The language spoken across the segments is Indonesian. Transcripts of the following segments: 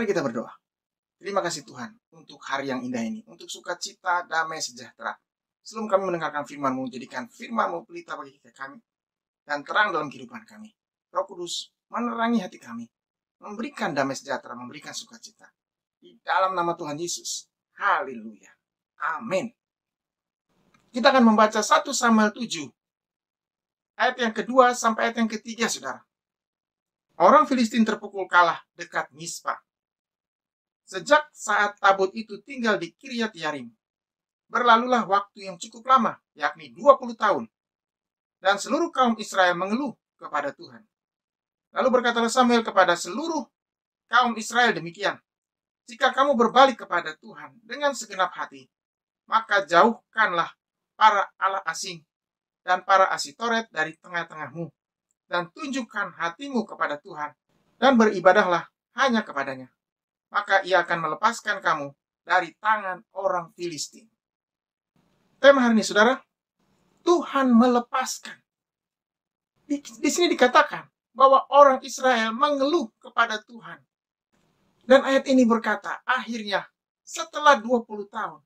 Mari kita berdoa. Terima kasih Tuhan untuk hari yang indah ini, untuk sukacita, damai, sejahtera. Sebelum kami mendengarkan firman-Mu, jadikan firman-Mu pelita bagi kita kami, dan terang dalam kehidupan kami. Roh Kudus, menerangi hati kami, memberikan damai sejahtera, memberikan sukacita. Di dalam nama Tuhan Yesus. Haleluya. Amin. Kita akan membaca 1 Samuel 7, ayat yang kedua sampai ayat yang ketiga, saudara. Orang Filistin terpukul kalah dekat Mispa. Sejak saat tabut itu tinggal di Kiryat Yarim, berlalulah waktu yang cukup lama, yakni 20 tahun. Dan seluruh kaum Israel mengeluh kepada Tuhan. Lalu berkatalah Samuel kepada seluruh kaum Israel demikian. Jika kamu berbalik kepada Tuhan dengan segenap hati, maka jauhkanlah para ala asing dan para asitoret dari tengah-tengahmu, dan tunjukkan hatimu kepada Tuhan, dan beribadahlah hanya kepadanya maka ia akan melepaskan kamu dari tangan orang Filistin. Tema hari ini, saudara, Tuhan melepaskan. Di, di sini dikatakan bahwa orang Israel mengeluh kepada Tuhan. Dan ayat ini berkata, akhirnya setelah 20 tahun,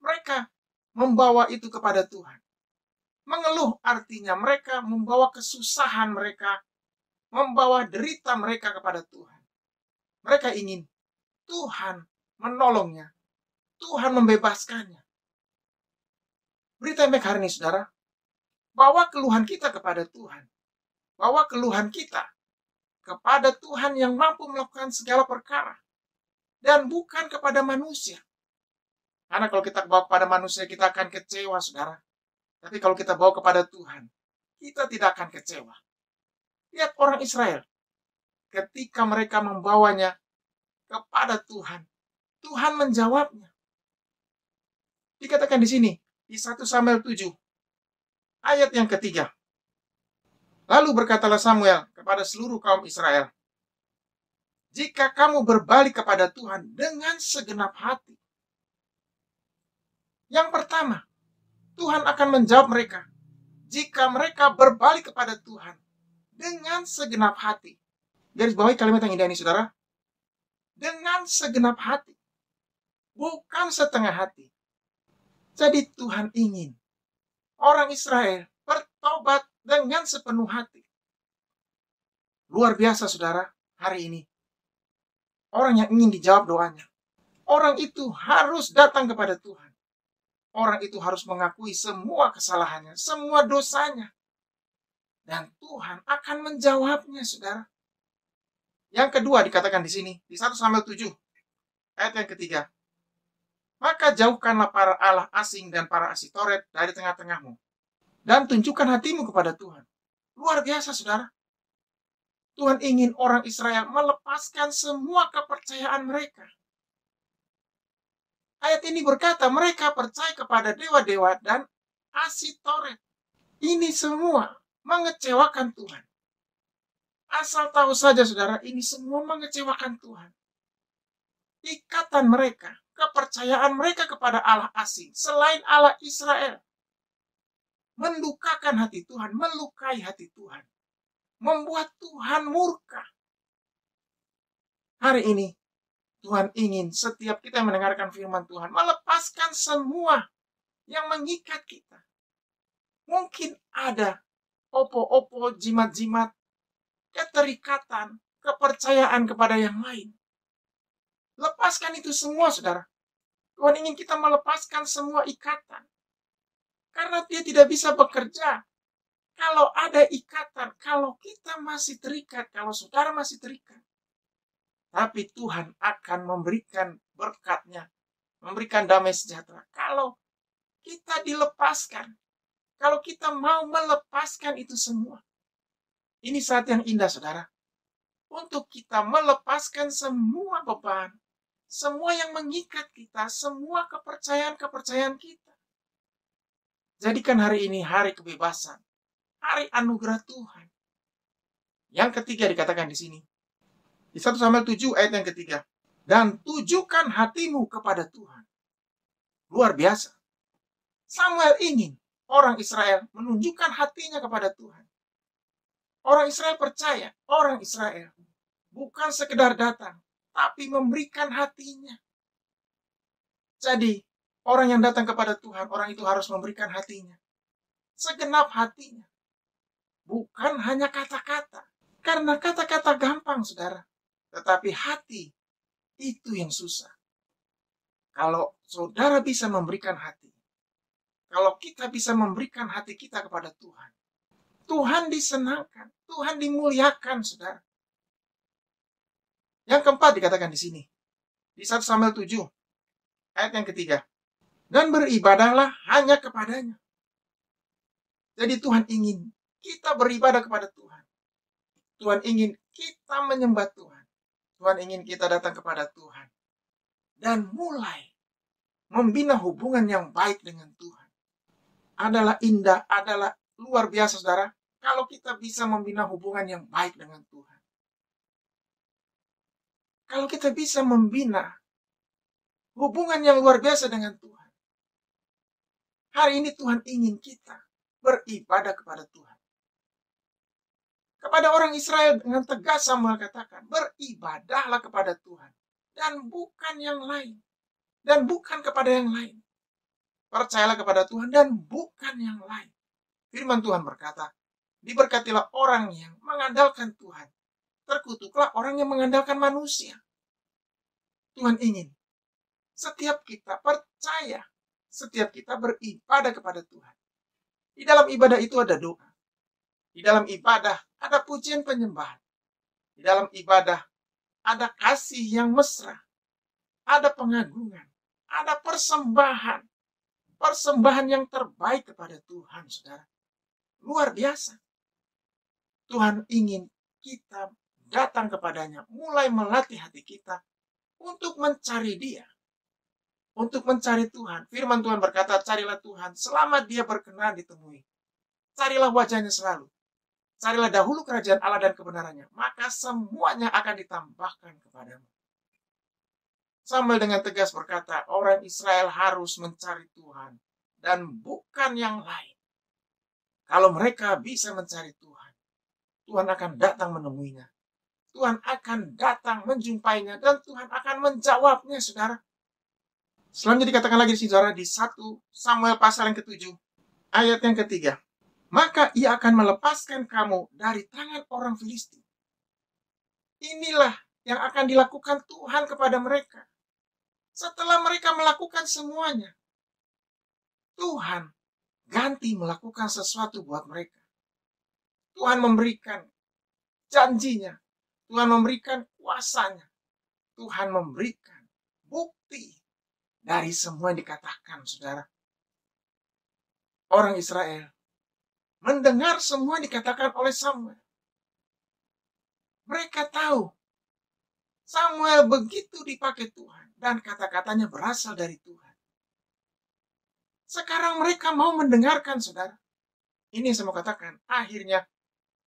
mereka membawa itu kepada Tuhan. Mengeluh artinya mereka membawa kesusahan mereka, membawa derita mereka kepada Tuhan. Mereka ingin Tuhan menolongnya. Tuhan membebaskannya. Berita yang baik hari ini, saudara. Bawa keluhan kita kepada Tuhan. Bawa keluhan kita kepada Tuhan yang mampu melakukan segala perkara. Dan bukan kepada manusia. Karena kalau kita bawa kepada manusia, kita akan kecewa, saudara. Tapi kalau kita bawa kepada Tuhan, kita tidak akan kecewa. Lihat orang Israel. Ketika mereka membawanya kepada Tuhan. Tuhan menjawabnya. Dikatakan di sini, di 1 Samuel 7, ayat yang ketiga. Lalu berkatalah Samuel kepada seluruh kaum Israel, jika kamu berbalik kepada Tuhan dengan segenap hati. Yang pertama, Tuhan akan menjawab mereka jika mereka berbalik kepada Tuhan dengan segenap hati. Garis bawahi kalimat yang indah ini, saudara dengan segenap hati, bukan setengah hati. Jadi Tuhan ingin orang Israel bertobat dengan sepenuh hati. Luar biasa saudara, hari ini. Orang yang ingin dijawab doanya. Orang itu harus datang kepada Tuhan. Orang itu harus mengakui semua kesalahannya, semua dosanya. Dan Tuhan akan menjawabnya, saudara. Yang kedua dikatakan di sini, di 1 Samuel 7, ayat yang ketiga. Maka jauhkanlah para Allah asing dan para asitoret dari tengah-tengahmu. Dan tunjukkan hatimu kepada Tuhan. Luar biasa, saudara. Tuhan ingin orang Israel melepaskan semua kepercayaan mereka. Ayat ini berkata, mereka percaya kepada dewa-dewa dan asitoret. Ini semua mengecewakan Tuhan. Asal tahu saja saudara, ini semua mengecewakan Tuhan. Ikatan mereka, kepercayaan mereka kepada Allah asing, selain Allah Israel. Mendukakan hati Tuhan, melukai hati Tuhan. Membuat Tuhan murka. Hari ini, Tuhan ingin setiap kita yang mendengarkan firman Tuhan, melepaskan semua yang mengikat kita. Mungkin ada opo-opo, jimat-jimat, keterikatan, kepercayaan kepada yang lain. Lepaskan itu semua, saudara. Tuhan ingin kita melepaskan semua ikatan. Karena dia tidak bisa bekerja. Kalau ada ikatan, kalau kita masih terikat, kalau saudara masih terikat. Tapi Tuhan akan memberikan berkatnya, memberikan damai sejahtera. Kalau kita dilepaskan, kalau kita mau melepaskan itu semua. Ini saat yang indah, saudara. Untuk kita melepaskan semua beban, semua yang mengikat kita, semua kepercayaan-kepercayaan kita. Jadikan hari ini hari kebebasan, hari anugerah Tuhan. Yang ketiga dikatakan di sini. Di 1 Samuel 7 ayat yang ketiga. Dan tujukan hatimu kepada Tuhan. Luar biasa. Samuel ingin orang Israel menunjukkan hatinya kepada Tuhan. Orang Israel percaya, orang Israel bukan sekedar datang, tapi memberikan hatinya. Jadi, orang yang datang kepada Tuhan, orang itu harus memberikan hatinya. Segenap hatinya. Bukan hanya kata-kata. Karena kata-kata gampang, saudara. Tetapi hati itu yang susah. Kalau saudara bisa memberikan hati, kalau kita bisa memberikan hati kita kepada Tuhan, Tuhan disenangkan, Tuhan dimuliakan, saudara. Yang keempat dikatakan di sini, di 1 Samuel 7, ayat yang ketiga. Dan beribadahlah hanya kepadanya. Jadi Tuhan ingin kita beribadah kepada Tuhan. Tuhan ingin kita menyembah Tuhan. Tuhan ingin kita datang kepada Tuhan. Dan mulai membina hubungan yang baik dengan Tuhan. Adalah indah, adalah Luar biasa, saudara. Kalau kita bisa membina hubungan yang baik dengan Tuhan. Kalau kita bisa membina hubungan yang luar biasa dengan Tuhan. Hari ini Tuhan ingin kita beribadah kepada Tuhan. Kepada orang Israel dengan tegas Samuel katakan, beribadahlah kepada Tuhan. Dan bukan yang lain. Dan bukan kepada yang lain. Percayalah kepada Tuhan dan bukan yang lain. Firman Tuhan berkata, diberkatilah orang yang mengandalkan Tuhan. Terkutuklah orang yang mengandalkan manusia. Tuhan ingin setiap kita percaya, setiap kita beribadah kepada Tuhan. Di dalam ibadah itu ada doa. Di dalam ibadah ada pujian penyembahan. Di dalam ibadah ada kasih yang mesra. Ada pengagungan. Ada persembahan. Persembahan yang terbaik kepada Tuhan, saudara luar biasa. Tuhan ingin kita datang kepadanya, mulai melatih hati kita untuk mencari dia. Untuk mencari Tuhan. Firman Tuhan berkata, carilah Tuhan selama dia berkenan ditemui. Carilah wajahnya selalu. Carilah dahulu kerajaan Allah dan kebenarannya. Maka semuanya akan ditambahkan kepadamu. Sambil dengan tegas berkata, orang Israel harus mencari Tuhan dan bukan yang lain. Kalau mereka bisa mencari Tuhan, Tuhan akan datang menemuinya. Tuhan akan datang menjumpainya dan Tuhan akan menjawabnya, saudara. Selanjutnya dikatakan lagi saudara di 1 Samuel pasal yang ketujuh, ayat yang ketiga. Maka ia akan melepaskan kamu dari tangan orang Filistin. Inilah yang akan dilakukan Tuhan kepada mereka. Setelah mereka melakukan semuanya, Tuhan ganti melakukan sesuatu buat mereka. Tuhan memberikan janjinya. Tuhan memberikan kuasanya. Tuhan memberikan bukti dari semua yang dikatakan saudara. Orang Israel mendengar semua yang dikatakan oleh Samuel. Mereka tahu Samuel begitu dipakai Tuhan dan kata-katanya berasal dari Tuhan. Sekarang mereka mau mendengarkan, saudara. Ini saya mau katakan, akhirnya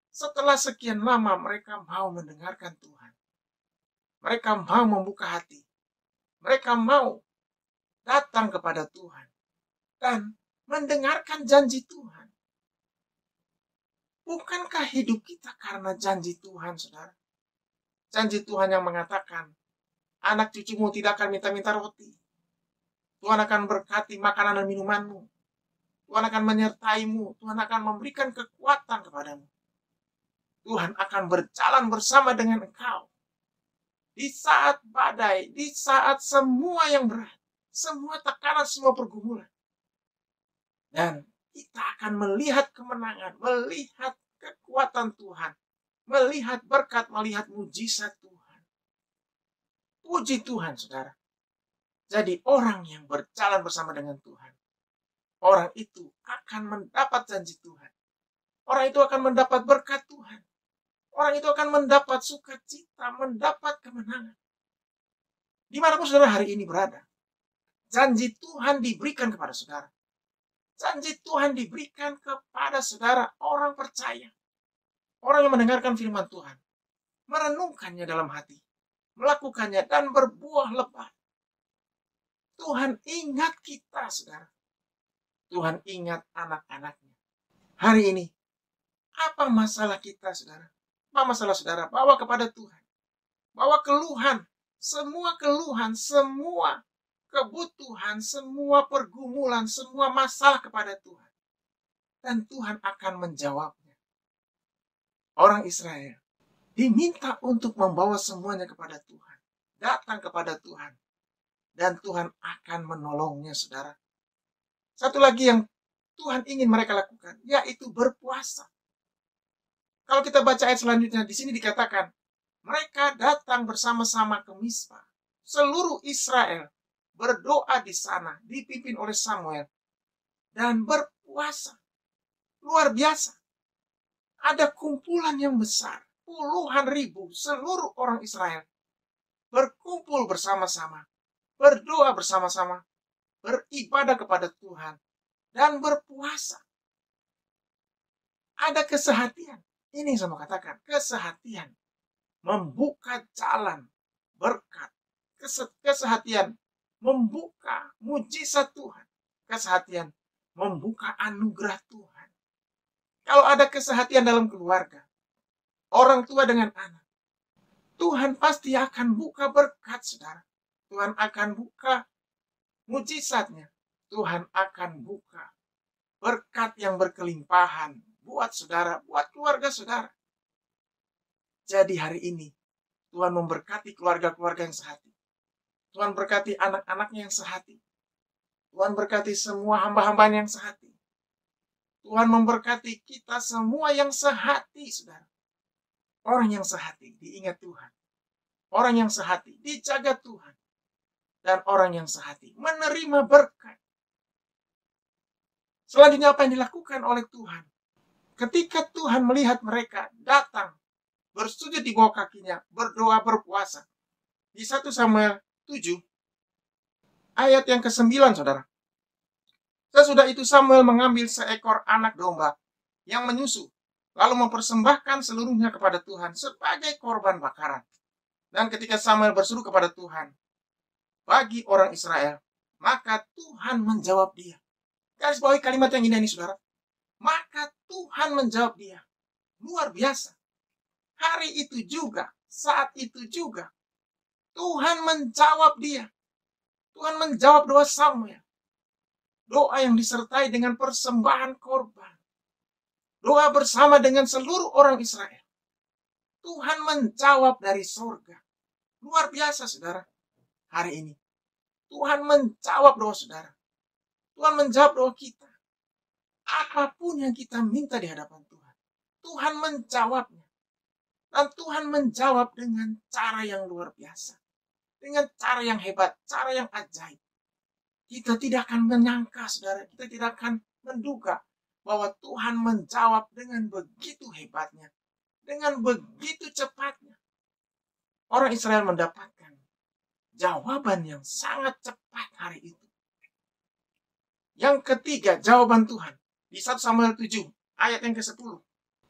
setelah sekian lama mereka mau mendengarkan Tuhan. Mereka mau membuka hati. Mereka mau datang kepada Tuhan. Dan mendengarkan janji Tuhan. Bukankah hidup kita karena janji Tuhan, saudara? Janji Tuhan yang mengatakan, anak cucumu tidak akan minta-minta roti. Tuhan akan berkati makanan dan minumanmu. Tuhan akan menyertaimu. Tuhan akan memberikan kekuatan kepadamu. Tuhan akan berjalan bersama dengan engkau. Di saat badai, di saat semua yang berat, semua tekanan, semua pergumulan. Dan kita akan melihat kemenangan, melihat kekuatan Tuhan, melihat berkat, melihat mujizat Tuhan. Puji Tuhan, saudara. Jadi orang yang berjalan bersama dengan Tuhan, orang itu akan mendapat janji Tuhan. Orang itu akan mendapat berkat Tuhan. Orang itu akan mendapat sukacita, mendapat kemenangan. Dimanapun saudara hari ini berada, janji Tuhan diberikan kepada saudara. Janji Tuhan diberikan kepada saudara orang percaya. Orang yang mendengarkan firman Tuhan, merenungkannya dalam hati, melakukannya dan berbuah lebat. Tuhan ingat kita, saudara. Tuhan ingat anak-anaknya. Hari ini, apa masalah kita, saudara? Apa masalah saudara? Bawa kepada Tuhan. Bawa keluhan. Semua keluhan, semua kebutuhan, semua pergumulan, semua masalah kepada Tuhan. Dan Tuhan akan menjawabnya. Orang Israel diminta untuk membawa semuanya kepada Tuhan. Datang kepada Tuhan dan Tuhan akan menolongnya, saudara. Satu lagi yang Tuhan ingin mereka lakukan, yaitu berpuasa. Kalau kita baca ayat selanjutnya, di sini dikatakan, mereka datang bersama-sama ke Mispa. Seluruh Israel berdoa di sana, dipimpin oleh Samuel, dan berpuasa. Luar biasa. Ada kumpulan yang besar, puluhan ribu, seluruh orang Israel berkumpul bersama-sama berdoa bersama-sama, beribadah kepada Tuhan, dan berpuasa. Ada kesehatian. Ini yang sama katakan, kesehatian. Membuka jalan berkat. Kesehatian membuka mujizat Tuhan. Kesehatian membuka anugerah Tuhan. Kalau ada kesehatian dalam keluarga, orang tua dengan anak, Tuhan pasti akan buka berkat, saudara. Tuhan akan buka mujizatnya. Tuhan akan buka berkat yang berkelimpahan buat saudara, buat keluarga saudara. Jadi hari ini Tuhan memberkati keluarga-keluarga yang sehati. Tuhan berkati anak-anaknya yang sehati. Tuhan berkati semua hamba hamba yang sehati. Tuhan memberkati kita semua yang sehati, saudara. Orang yang sehati diingat Tuhan. Orang yang sehati dijaga Tuhan dan orang yang sehati menerima berkat. Selanjutnya apa yang dilakukan oleh Tuhan? Ketika Tuhan melihat mereka datang, bersujud di bawah kakinya, berdoa, berpuasa. Di satu Samuel 7, ayat yang ke-9, saudara. Sesudah itu Samuel mengambil seekor anak domba yang menyusu, lalu mempersembahkan seluruhnya kepada Tuhan sebagai korban bakaran. Dan ketika Samuel berseru kepada Tuhan, bagi orang Israel, maka Tuhan menjawab dia. Garis bawahi kalimat yang ini ini, saudara. Maka Tuhan menjawab dia. Luar biasa. Hari itu juga, saat itu juga, Tuhan menjawab dia. Tuhan menjawab doa Samuel. Doa yang disertai dengan persembahan korban. Doa bersama dengan seluruh orang Israel. Tuhan menjawab dari sorga. Luar biasa, saudara hari ini. Tuhan menjawab doa saudara. Tuhan menjawab doa kita. Apapun yang kita minta di hadapan Tuhan, Tuhan menjawabnya. Dan Tuhan menjawab dengan cara yang luar biasa. Dengan cara yang hebat, cara yang ajaib. Kita tidak akan menyangka, saudara. Kita tidak akan menduga bahwa Tuhan menjawab dengan begitu hebatnya. Dengan begitu cepatnya. Orang Israel mendapat jawaban yang sangat cepat hari itu. Yang ketiga, jawaban Tuhan. Di 1 Samuel 7, ayat yang ke-10.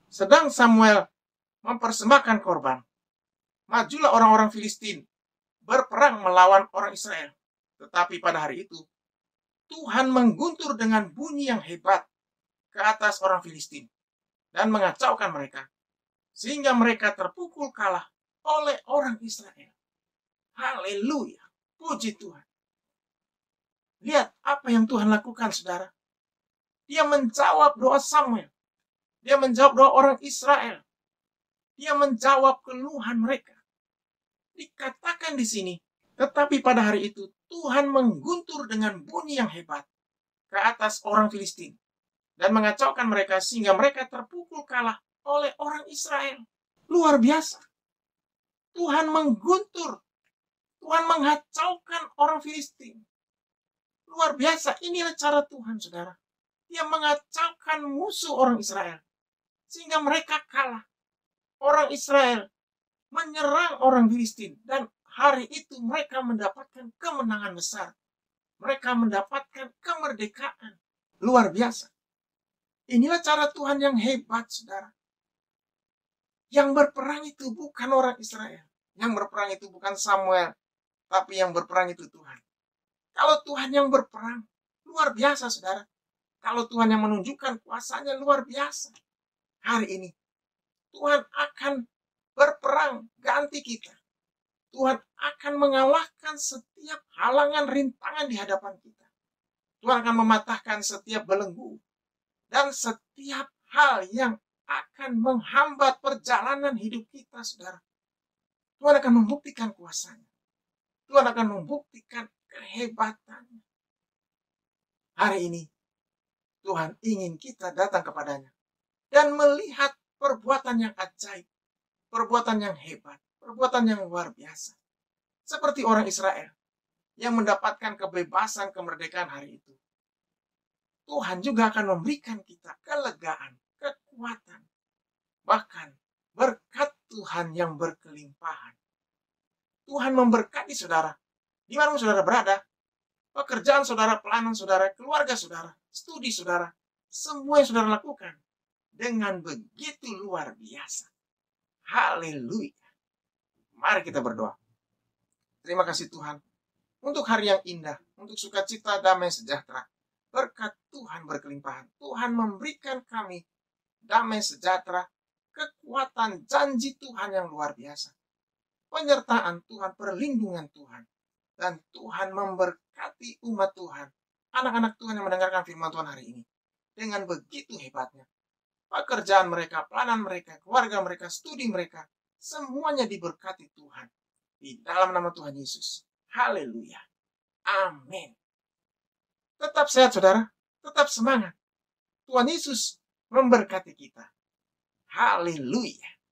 Sedang Samuel mempersembahkan korban. Majulah orang-orang Filistin berperang melawan orang Israel. Tetapi pada hari itu, Tuhan mengguntur dengan bunyi yang hebat ke atas orang Filistin dan mengacaukan mereka. Sehingga mereka terpukul kalah oleh orang Israel. Haleluya. Puji Tuhan. Lihat apa yang Tuhan lakukan, saudara. Dia menjawab doa Samuel. Dia menjawab doa orang Israel. Dia menjawab keluhan mereka. Dikatakan di sini, tetapi pada hari itu Tuhan mengguntur dengan bunyi yang hebat ke atas orang Filistin dan mengacaukan mereka sehingga mereka terpukul kalah oleh orang Israel. Luar biasa. Tuhan mengguntur Tuhan menghacaukan orang Filistin. Luar biasa, inilah cara Tuhan, saudara. Dia mengacaukan musuh orang Israel. Sehingga mereka kalah. Orang Israel menyerang orang Filistin. Dan hari itu mereka mendapatkan kemenangan besar. Mereka mendapatkan kemerdekaan. Luar biasa. Inilah cara Tuhan yang hebat, saudara. Yang berperang itu bukan orang Israel. Yang berperang itu bukan Samuel tapi yang berperang itu Tuhan. Kalau Tuhan yang berperang, luar biasa saudara. Kalau Tuhan yang menunjukkan kuasanya luar biasa. Hari ini, Tuhan akan berperang ganti kita. Tuhan akan mengalahkan setiap halangan rintangan di hadapan kita. Tuhan akan mematahkan setiap belenggu dan setiap hal yang akan menghambat perjalanan hidup kita, saudara. Tuhan akan membuktikan kuasanya. Tuhan akan membuktikan kehebatannya. Hari ini, Tuhan ingin kita datang kepadanya dan melihat perbuatan yang ajaib, perbuatan yang hebat, perbuatan yang luar biasa. Seperti orang Israel yang mendapatkan kebebasan kemerdekaan hari itu. Tuhan juga akan memberikan kita kelegaan, kekuatan, bahkan berkat Tuhan yang berkelimpahan Tuhan memberkati saudara. Di mana saudara berada, pekerjaan saudara, pelayanan saudara, keluarga saudara, studi saudara, semua yang saudara lakukan dengan begitu luar biasa. Haleluya. Mari kita berdoa. Terima kasih Tuhan untuk hari yang indah, untuk sukacita, damai, sejahtera. Berkat Tuhan berkelimpahan. Tuhan memberikan kami damai sejahtera, kekuatan janji Tuhan yang luar biasa penyertaan Tuhan, perlindungan Tuhan. Dan Tuhan memberkati umat Tuhan, anak-anak Tuhan yang mendengarkan firman Tuhan hari ini. Dengan begitu hebatnya. Pekerjaan mereka, pelanan mereka, keluarga mereka, studi mereka, semuanya diberkati Tuhan. Di dalam nama Tuhan Yesus. Haleluya. Amin. Tetap sehat saudara, tetap semangat. Tuhan Yesus memberkati kita. Haleluya.